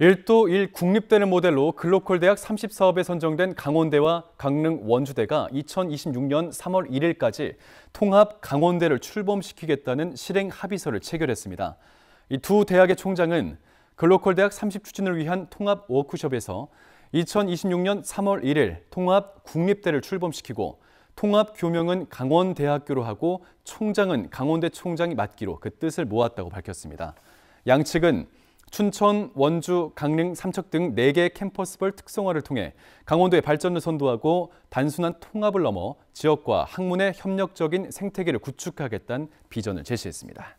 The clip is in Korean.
1도 1 국립대를 모델로 글로컬 대학 30사업에 선정된 강원대와 강릉 원주대가 2026년 3월 1일까지 통합 강원대를 출범시키겠다는 실행 합의서를 체결했습니다. 이 두 대학의 총장은 글로컬 대학 30 추진을 위한 통합 워크숍에서 2026년 3월 1일 통합 국립대를 출범시키고 통합 교명은 강원대학교로 하고 총장은 강원대 총장이 맡기로 그 뜻을 모았다고 밝혔습니다. 양측은 춘천, 원주, 강릉, 삼척 등 4개 캠퍼스별 특성화를 통해 강원도의 발전을 선도하고 단순한 통합을 넘어 지역과 학문의 협력적인 생태계를 구축하겠다는 비전을 제시했습니다.